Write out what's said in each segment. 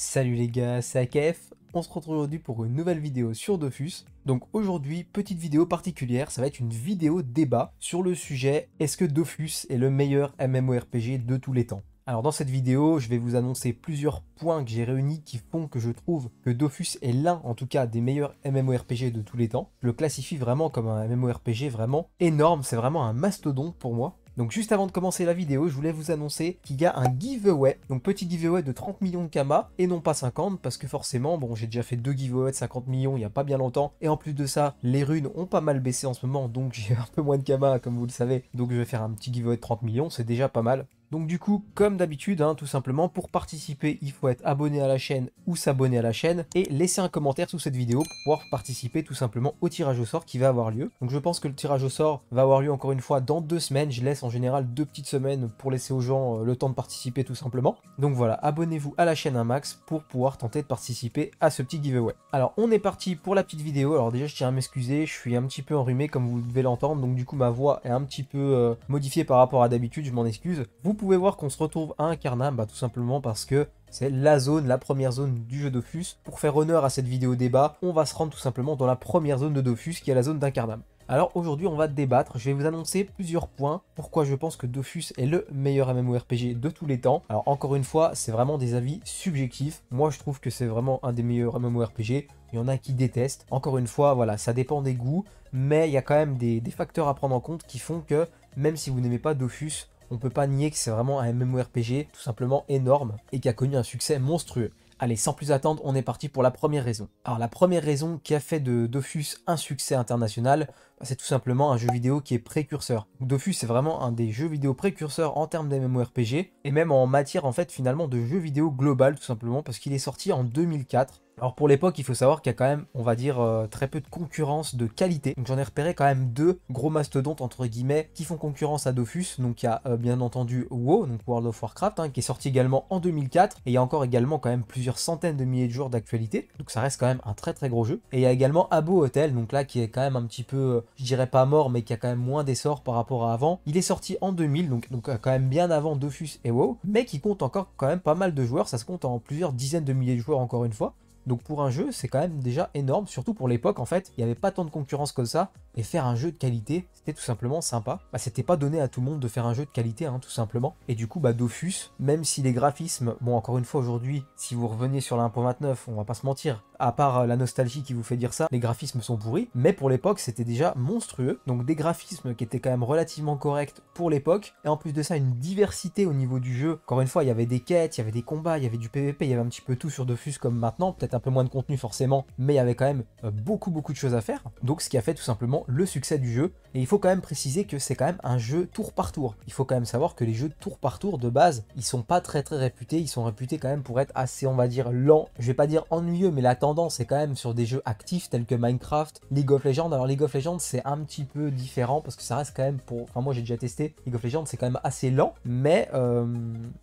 Salut les gars, c'est AKF, on se retrouve aujourd'hui pour une nouvelle vidéo sur Dofus. Donc aujourd'hui, petite vidéo particulière, ça va être une vidéo débat sur le sujet est-ce que Dofus est le meilleur MMORPG de tous les temps alors dans cette vidéo, je vais vous annoncer plusieurs points que j'ai réunis qui font que je trouve que Dofus est l'un en tout cas des meilleurs MMORPG de tous les temps. Je le classifie vraiment comme un MMORPG vraiment énorme, c'est vraiment un mastodonte pour moi. Donc juste avant de commencer la vidéo, je voulais vous annoncer qu'il y a un giveaway, donc petit giveaway de 30 millions de Kama, et non pas 50, parce que forcément, bon, j'ai déjà fait deux giveaways de 50 millions il n'y a pas bien longtemps, et en plus de ça, les runes ont pas mal baissé en ce moment, donc j'ai un peu moins de Kama, comme vous le savez, donc je vais faire un petit giveaway de 30 millions, c'est déjà pas mal, donc du coup, comme d'habitude, hein, tout simplement, pour participer, il faut être abonné à la chaîne ou s'abonner à la chaîne et laisser un commentaire sous cette vidéo pour pouvoir participer tout simplement au tirage au sort qui va avoir lieu. Donc je pense que le tirage au sort va avoir lieu encore une fois dans deux semaines. Je laisse en général deux petites semaines pour laisser aux gens euh, le temps de participer tout simplement. Donc voilà, abonnez-vous à la chaîne un max pour pouvoir tenter de participer à ce petit giveaway. Alors on est parti pour la petite vidéo. Alors déjà, je tiens à m'excuser, je suis un petit peu enrhumé comme vous devez l'entendre. Donc du coup, ma voix est un petit peu euh, modifiée par rapport à d'habitude, je m'en excuse. Vous pouvez voir qu'on se retrouve à Incarnam, bah, tout simplement parce que c'est la zone, la première zone du jeu Dofus. Pour faire honneur à cette vidéo débat, on va se rendre tout simplement dans la première zone de Dofus qui est la zone d'Incarnam. Alors aujourd'hui on va débattre, je vais vous annoncer plusieurs points, pourquoi je pense que Dofus est le meilleur MMORPG de tous les temps. Alors encore une fois, c'est vraiment des avis subjectifs, moi je trouve que c'est vraiment un des meilleurs MMORPG, il y en a qui détestent. Encore une fois, voilà, ça dépend des goûts, mais il y a quand même des, des facteurs à prendre en compte qui font que, même si vous n'aimez pas Dofus, on peut pas nier que c'est vraiment un MMORPG tout simplement énorme et qui a connu un succès monstrueux. Allez, sans plus attendre, on est parti pour la première raison. Alors la première raison qui a fait de Dofus un succès international, c'est tout simplement un jeu vidéo qui est précurseur. Dofus c'est vraiment un des jeux vidéo précurseurs en termes d'MMORPG et même en matière en fait finalement de jeux vidéo global tout simplement parce qu'il est sorti en 2004. Alors pour l'époque, il faut savoir qu'il y a quand même, on va dire, euh, très peu de concurrence de qualité. Donc j'en ai repéré quand même deux gros mastodontes, entre guillemets, qui font concurrence à Dofus. Donc il y a euh, bien entendu WoW, donc World of Warcraft, hein, qui est sorti également en 2004. Et il y a encore également quand même plusieurs centaines de milliers de jours d'actualité. Donc ça reste quand même un très très gros jeu. Et il y a également Abo Hotel, donc là qui est quand même un petit peu euh, je dirais pas mort, mais qui a quand même moins d'essor par rapport à avant. Il est sorti en 2000, donc, donc euh, quand même bien avant Dofus et WoW, mais qui compte encore quand même pas mal de joueurs, ça se compte en plusieurs dizaines de milliers de joueurs encore une fois. Donc pour un jeu, c'est quand même déjà énorme, surtout pour l'époque en fait, il n'y avait pas tant de concurrence comme ça, et faire un jeu de qualité, c'était tout simplement sympa. Bah, c'était pas donné à tout le monde de faire un jeu de qualité, hein, tout simplement. Et du coup, bah, Dofus, même si les graphismes, bon encore une fois aujourd'hui, si vous revenez sur la 1.29, on va pas se mentir, à part euh, la nostalgie qui vous fait dire ça, les graphismes sont pourris, mais pour l'époque c'était déjà monstrueux, donc des graphismes qui étaient quand même relativement corrects pour l'époque, et en plus de ça une diversité au niveau du jeu, encore une fois il y avait des quêtes, il y avait des combats, il y avait du PvP, il y avait un petit peu tout sur Dofus comme maintenant, peut-être un peu moins de contenu forcément, mais il y avait quand même euh, beaucoup beaucoup de choses à faire. Donc ce qui a fait tout simplement le succès du jeu. Et il faut quand même préciser que c'est quand même un jeu tour par tour. Il faut quand même savoir que les jeux tour par tour de base, ils sont pas très très réputés. Ils sont réputés quand même pour être assez, on va dire, lent. Je vais pas dire ennuyeux, mais la tendance est quand même sur des jeux actifs tels que Minecraft, League of Legends. Alors League of Legends, c'est un petit peu différent parce que ça reste quand même pour. Enfin moi j'ai déjà testé. League of Legends, c'est quand même assez lent, mais euh,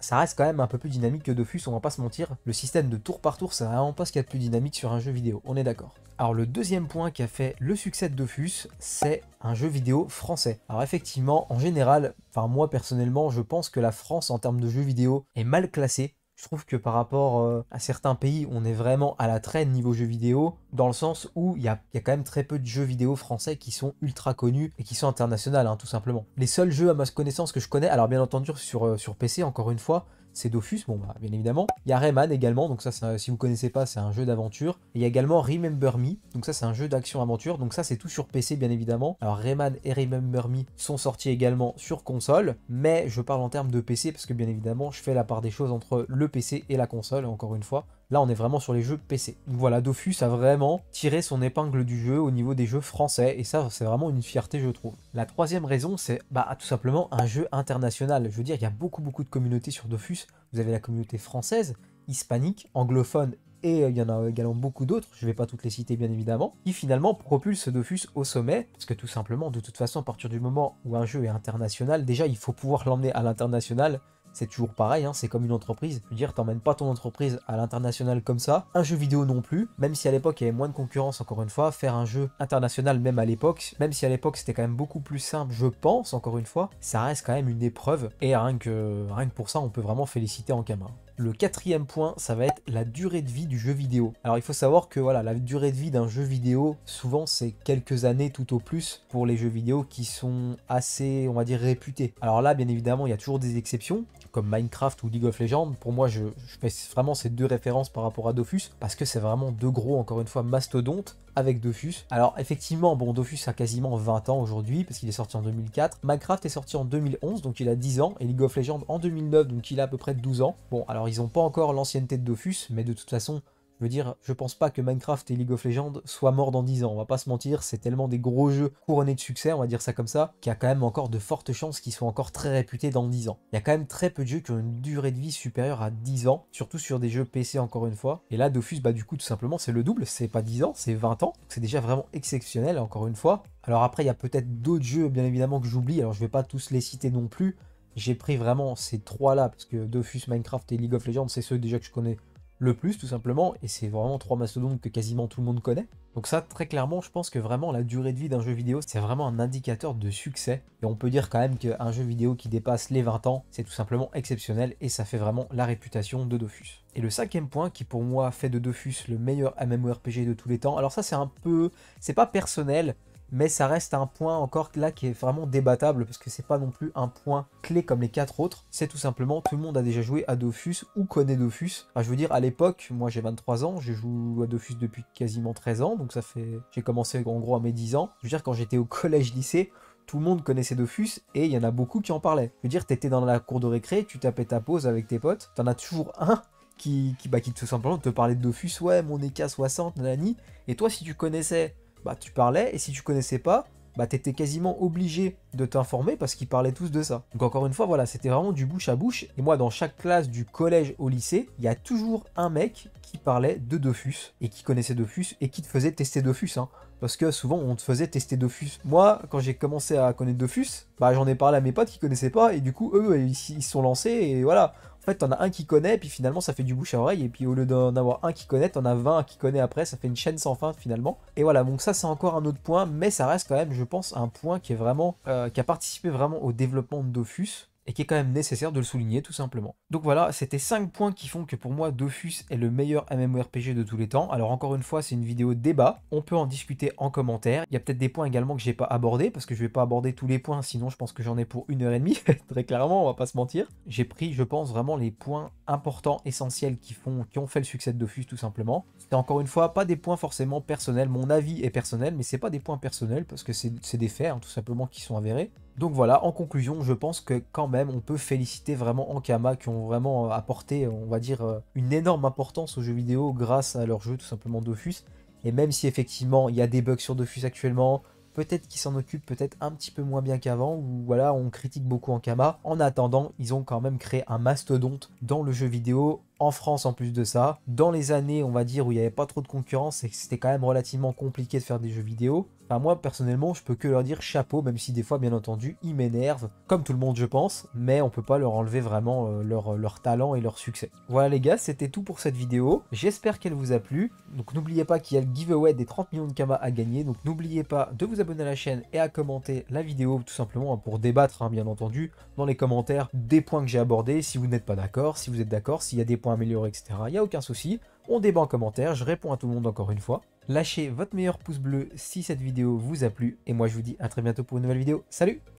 ça reste quand même un peu plus dynamique que Dofus. On va pas se mentir. Le système de tour par tour, c'est vraiment pas ce qu'il y a plus dynamique sur un jeu vidéo, on est d'accord. Alors le deuxième point qui a fait le succès de Dofus, c'est un jeu vidéo français. Alors effectivement, en général, enfin moi personnellement, je pense que la France en termes de jeux vidéo est mal classée. Je trouve que par rapport euh, à certains pays, on est vraiment à la traîne niveau jeux vidéo, dans le sens où il y, a quand même très peu de jeux vidéo français qui sont ultra connus et qui sont internationaux, hein, tout simplement. Les seuls jeux à ma connaissance que je connais, alors bien entendu sur, euh, sur PC encore une fois, c'est Dofus. Bon, bah, bien évidemment. Il y a Rayman également, donc ça, c'est si vous connaissez pas, c'est un jeu d'aventure. Il y a également Remember Me, donc ça, c'est un jeu d'action-aventure. Donc ça, c'est tout sur PC, bien évidemment. Alors Rayman et Remember Me sont sortis également sur console, mais je parle en termes de PC parce que bien évidemment, je fais la part des choses entre le PC et la console, encore une fois. Là, on est vraiment sur les jeux PC. Donc voilà, Dofus a vraiment tiré son épingle du jeu au niveau des jeux français, et ça, c'est vraiment une fierté, je trouve. La troisième raison, c'est bah, tout simplement un jeu international. Je veux dire, il y a beaucoup, beaucoup de communautés sur Dofus. Vous avez la communauté française, hispanique, anglophone et euh, il y en a également beaucoup d'autres, je ne vais pas toutes les citer bien évidemment, qui finalement propulse Dofus au sommet, parce que tout simplement, de toute façon, à partir du moment où un jeu est international, déjà il faut pouvoir l'emmener à l'international, c'est toujours pareil, hein, c'est comme une entreprise. Je veux dire, t'emmènes pas ton entreprise à l'international comme ça. Un jeu vidéo non plus, même si à l'époque il y avait moins de concurrence, encore une fois, faire un jeu international même à l'époque, même si à l'époque c'était quand même beaucoup plus simple, je pense, encore une fois, ça reste quand même une épreuve. Et rien que, rien que pour ça, on peut vraiment féliciter en Ankama. Le quatrième point, ça va être la durée de vie du jeu vidéo. Alors il faut savoir que voilà, la durée de vie d'un jeu vidéo, souvent c'est quelques années tout au plus pour les jeux vidéo qui sont assez, on va dire, réputés. Alors là, bien évidemment, il y a toujours des exceptions, comme Minecraft ou League of Legends. Pour moi, je, je fais vraiment ces deux références par rapport à Dofus, parce que c'est vraiment deux gros, encore une fois, mastodontes avec Dofus. Alors effectivement, bon, Dofus a quasiment 20 ans aujourd'hui, parce qu'il est sorti en 2004. Minecraft est sorti en 2011, donc il a 10 ans, et League of Legends en 2009, donc il a à peu près 12 ans. Bon, alors ils n'ont pas encore l'ancienneté de Dofus, mais de toute façon, je veux dire, je pense pas que Minecraft et League of Legends soient morts dans 10 ans, on va pas se mentir, c'est tellement des gros jeux couronnés de succès, on va dire ça comme ça, qu'il y a quand même encore de fortes chances qu'ils soient encore très réputés dans 10 ans. Il y a quand même très peu de jeux qui ont une durée de vie supérieure à 10 ans, surtout sur des jeux PC encore une fois. Et là, Dofus, bah du coup, tout simplement, c'est le double, c'est pas 10 ans, c'est 20 ans, c'est déjà vraiment exceptionnel, encore une fois. Alors après, il y a peut-être d'autres jeux, bien évidemment, que j'oublie, alors je vais pas tous les citer non plus, j'ai pris vraiment ces trois là, parce que Dofus, Minecraft et League of Legends, c'est ceux déjà que je connais le plus tout simplement, et c'est vraiment trois mastodontes que quasiment tout le monde connaît. Donc ça, très clairement, je pense que vraiment la durée de vie d'un jeu vidéo, c'est vraiment un indicateur de succès. Et on peut dire quand même qu'un jeu vidéo qui dépasse les 20 ans, c'est tout simplement exceptionnel et ça fait vraiment la réputation de Dofus. Et le cinquième point qui pour moi fait de Dofus le meilleur MMORPG de tous les temps, alors ça c'est un peu... c'est pas personnel, mais ça reste un point encore là qui est vraiment débattable parce que c'est pas non plus un point clé comme les quatre autres. C'est tout simplement tout le monde a déjà joué à Dofus ou connaît Dofus. je veux dire, à l'époque, moi j'ai 23 ans, je joue à Dofus depuis quasiment 13 ans, donc ça fait. J'ai commencé en gros à mes 10 ans. Je veux dire, quand j'étais au collège-lycée, tout le monde connaissait Dofus et il y en a beaucoup qui en parlaient. Je veux dire, t'étais dans la cour de récré, tu tapais ta pause avec tes potes, t'en as toujours un qui, qui, bah, tout simplement te parlait de Dofus, ouais, mon EK60, Nani, Et toi, si tu connaissais bah, tu parlais, et si tu connaissais pas, bah t'étais quasiment obligé de t'informer parce qu'ils parlaient tous de ça. Donc encore une fois, voilà, c'était vraiment du bouche à bouche. Et moi, dans chaque classe du collège au lycée, il y a toujours un mec qui parlait de Dofus et qui connaissait Dofus et qui te faisait tester Dofus. Hein. Parce que souvent, on te faisait tester Dofus. Moi, quand j'ai commencé à connaître Dofus, bah j'en ai parlé à mes potes qui connaissaient pas et du coup, eux, ils se sont lancés et voilà. En fait, t'en as un qui connaît, puis finalement, ça fait du bouche à oreille. Et puis, au lieu d'en avoir un qui connaît, t'en as 20 qui connaît après. Ça fait une chaîne sans fin, finalement. Et voilà, donc ça, c'est encore un autre point. Mais ça reste quand même, je pense, un point qui est vraiment. Euh, qui a participé vraiment au développement de Dofus et qui est quand même nécessaire de le souligner tout simplement. Donc voilà, c'était 5 points qui font que pour moi Dofus est le meilleur MMORPG de tous les temps. Alors encore une fois, c'est une vidéo débat, on peut en discuter en commentaire. Il y a peut-être des points également que j'ai pas abordés parce que je vais pas aborder tous les points, sinon je pense que j'en ai pour une heure et demie, très clairement, on va pas se mentir. J'ai pris, je pense, vraiment les points importants, essentiels qui font, qui ont fait le succès de Dofus tout simplement. C'est encore une fois pas des points forcément personnels, mon avis est personnel, mais c'est pas des points personnels parce que c'est des faits hein, tout simplement qui sont avérés. Donc voilà, en conclusion, je pense que quand même, on peut féliciter vraiment Ankama qui ont vraiment euh, apporté, euh, on va dire, euh, une énorme importance aux jeux vidéo grâce à leur jeu tout simplement Dofus. Et même si effectivement il y a des bugs sur Dofus actuellement, peut-être qu'ils s'en occupent peut-être un petit peu moins bien qu'avant, ou voilà, on critique beaucoup Ankama. En attendant, ils ont quand même créé un mastodonte dans le jeu vidéo en France en plus de ça. Dans les années, on va dire, où il n'y avait pas trop de concurrence et que c'était quand même relativement compliqué de faire des jeux vidéo, moi personnellement, je peux que leur dire chapeau, même si des fois, bien entendu, ils m'énervent, comme tout le monde je pense, mais on ne peut pas leur enlever vraiment euh, leur, euh, leur talent et leur succès. Voilà les gars, c'était tout pour cette vidéo, j'espère qu'elle vous a plu, donc n'oubliez pas qu'il y a le giveaway des 30 millions de kamas à gagner, donc n'oubliez pas de vous abonner à la chaîne et à commenter la vidéo, tout simplement hein, pour débattre, hein, bien entendu, dans les commentaires des points que j'ai abordés, si vous n'êtes pas d'accord, si vous êtes d'accord, s'il y a des améliorer, etc. Il n'y a aucun souci. On débat en commentaire, je réponds à tout le monde encore une fois. Lâchez votre meilleur pouce bleu si cette vidéo vous a plu. Et moi, je vous dis à très bientôt pour une nouvelle vidéo. Salut